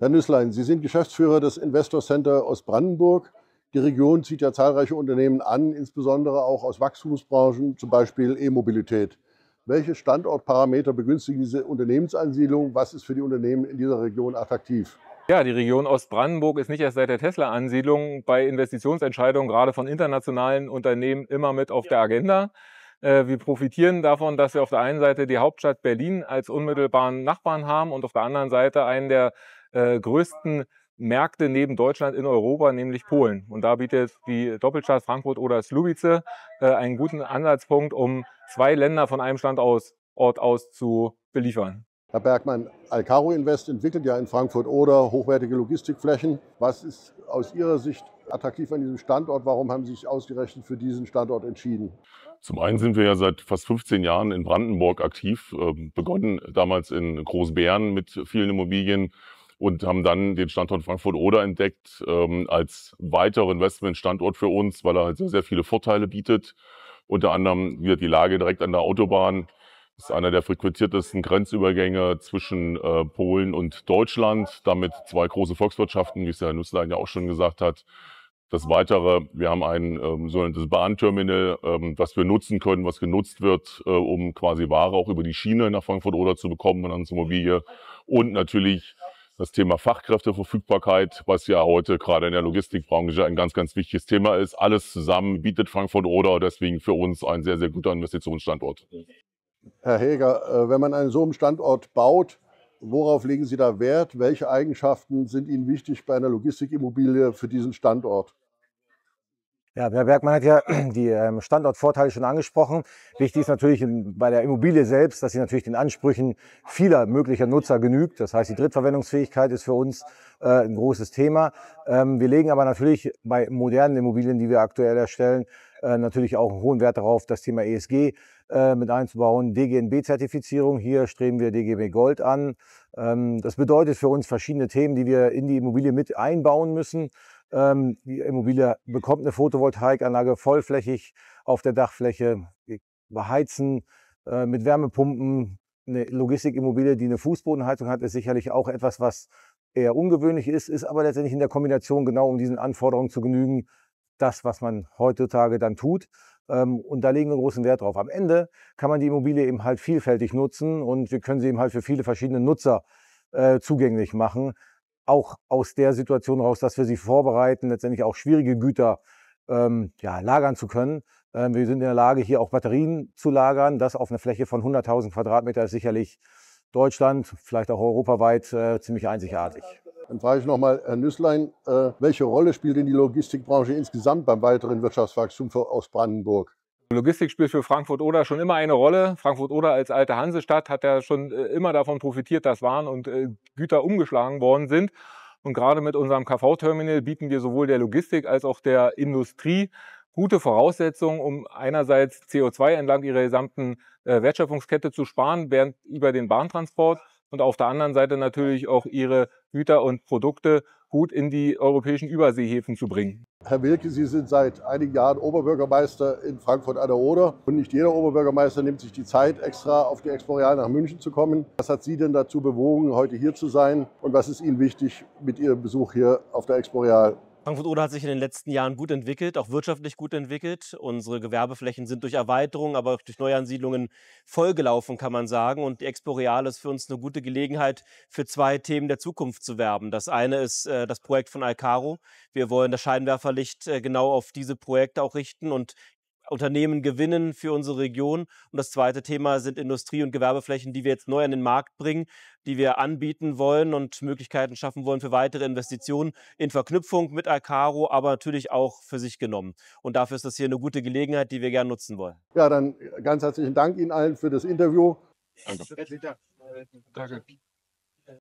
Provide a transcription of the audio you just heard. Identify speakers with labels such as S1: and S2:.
S1: Herr Nüsslein, Sie sind Geschäftsführer des Investor Center Ostbrandenburg. Die Region zieht ja zahlreiche Unternehmen an, insbesondere auch aus Wachstumsbranchen, zum Beispiel E-Mobilität. Welche Standortparameter begünstigen diese Unternehmensansiedlung? Was ist für die Unternehmen in dieser Region attraktiv?
S2: Ja, die Region Ostbrandenburg ist nicht erst seit der Tesla-Ansiedlung bei Investitionsentscheidungen gerade von internationalen Unternehmen immer mit auf der Agenda. Äh, wir profitieren davon, dass wir auf der einen Seite die Hauptstadt Berlin als unmittelbaren Nachbarn haben und auf der anderen Seite einen der äh, größten Märkte neben Deutschland in Europa, nämlich Polen. Und da bietet die Doppelstadt Frankfurt oder Slubice äh, einen guten Ansatzpunkt, um zwei Länder von einem Standort
S1: aus zu beliefern. Herr Bergmann, Alcaro Invest entwickelt ja in Frankfurt oder hochwertige Logistikflächen. Was ist aus Ihrer Sicht attraktiv an diesem Standort? Warum haben Sie sich ausgerechnet für diesen Standort entschieden?
S3: Zum einen sind wir ja seit fast 15 Jahren in Brandenburg aktiv, ähm, begonnen damals in Großbären mit vielen Immobilien und haben dann den Standort Frankfurt-Oder entdeckt ähm, als weiteren Investmentstandort für uns, weil er halt sehr, sehr viele Vorteile bietet. Unter anderem wieder die Lage direkt an der Autobahn. Das ist einer der frequentiertesten Grenzübergänge zwischen äh, Polen und Deutschland. Damit zwei große Volkswirtschaften, wie es der Herr Nusslein ja auch schon gesagt hat. Das Weitere, wir haben ein ähm, sogenanntes Bahnterminal, ähm, was wir nutzen können, was genutzt wird, äh, um quasi Ware auch über die Schiene nach Frankfurt-Oder zu bekommen und ans Immobilie. Und natürlich das Thema Fachkräfteverfügbarkeit, was ja heute gerade in der Logistikbranche ein ganz, ganz wichtiges Thema ist. Alles zusammen bietet Frankfurt Oder deswegen für uns ein sehr, sehr guter Investitionsstandort.
S1: Herr Heger, äh, wenn man einen so einen Standort baut, worauf legen Sie da Wert? Welche Eigenschaften sind Ihnen wichtig bei einer Logistikimmobilie für diesen Standort? Ja,
S4: Herr Bergmann hat ja die ähm, Standortvorteile schon angesprochen. Wichtig ist natürlich ähm, bei der Immobilie selbst, dass sie natürlich den Ansprüchen vieler möglicher Nutzer genügt. Das heißt, die Drittverwendungsfähigkeit ist für uns äh, ein großes Thema. Ähm, wir legen aber natürlich bei modernen Immobilien, die wir aktuell erstellen, äh, natürlich auch einen hohen Wert darauf, das Thema ESG äh, mit einzubauen. DGNB-Zertifizierung, hier streben wir DGB Gold an. Das bedeutet für uns verschiedene Themen, die wir in die Immobilie mit einbauen müssen. Ähm, die Immobilie bekommt eine Photovoltaikanlage vollflächig auf der Dachfläche, beheizen äh, mit Wärmepumpen. Eine Logistikimmobilie, die eine Fußbodenheizung hat, ist sicherlich auch etwas, was eher ungewöhnlich ist, ist aber letztendlich in der Kombination genau um diesen Anforderungen zu genügen, das, was man heutzutage dann tut. Ähm, und da legen wir großen Wert drauf. Am Ende kann man die Immobilie eben halt vielfältig nutzen und wir können sie eben halt für viele verschiedene Nutzer äh, zugänglich machen auch aus der Situation raus, dass wir sie vorbereiten, letztendlich auch schwierige Güter ähm, ja, lagern zu können. Ähm, wir sind in der Lage, hier auch Batterien zu lagern. Das auf einer Fläche von 100.000
S1: Quadratmeter ist sicherlich Deutschland, vielleicht auch europaweit, äh, ziemlich einzigartig. Dann frage ich nochmal, Herr Nüsslein, äh, welche Rolle spielt denn die Logistikbranche insgesamt beim weiteren Wirtschaftswachstum aus Brandenburg? Logistik spielt für Frankfurt Oder schon immer eine Rolle. Frankfurt Oder als
S2: alte Hansestadt hat ja schon äh, immer davon profitiert, dass Waren und äh, Güter umgeschlagen worden sind. Und gerade mit unserem KV-Terminal bieten wir sowohl der Logistik als auch der Industrie gute Voraussetzungen, um einerseits CO2 entlang ihrer gesamten äh, Wertschöpfungskette zu sparen, während über den Bahntransport und auf der anderen Seite natürlich auch ihre Güter und Produkte gut in die europäischen Überseehäfen zu bringen.
S1: Herr Wilke, Sie sind seit einigen Jahren Oberbürgermeister in Frankfurt an der Oder. Und nicht jeder Oberbürgermeister nimmt sich die Zeit, extra auf die Exporeal nach München zu kommen. Was hat Sie denn dazu bewogen, heute hier zu sein? Und was ist Ihnen wichtig mit Ihrem Besuch hier auf der Exporeal?
S5: Frankfurt-Oder hat sich in den letzten Jahren gut entwickelt, auch wirtschaftlich gut entwickelt. Unsere Gewerbeflächen sind durch Erweiterungen, aber auch durch Neuansiedlungen vollgelaufen, kann man sagen. Und die Expo Real ist für uns eine gute Gelegenheit, für zwei Themen der Zukunft zu werben. Das eine ist äh, das Projekt von Alcaro. Wir wollen das Scheinwerferlicht äh, genau auf diese Projekte auch richten und Unternehmen gewinnen für unsere Region. Und das zweite Thema sind Industrie- und Gewerbeflächen, die wir jetzt neu an den Markt bringen, die wir anbieten wollen und Möglichkeiten schaffen wollen für weitere Investitionen in Verknüpfung mit Alcaro, aber natürlich auch für sich genommen. Und dafür ist das hier eine gute Gelegenheit, die wir gerne nutzen wollen.
S1: Ja, dann ganz herzlichen Dank Ihnen allen für das Interview.
S5: Danke. Herzlichen Dank. Danke.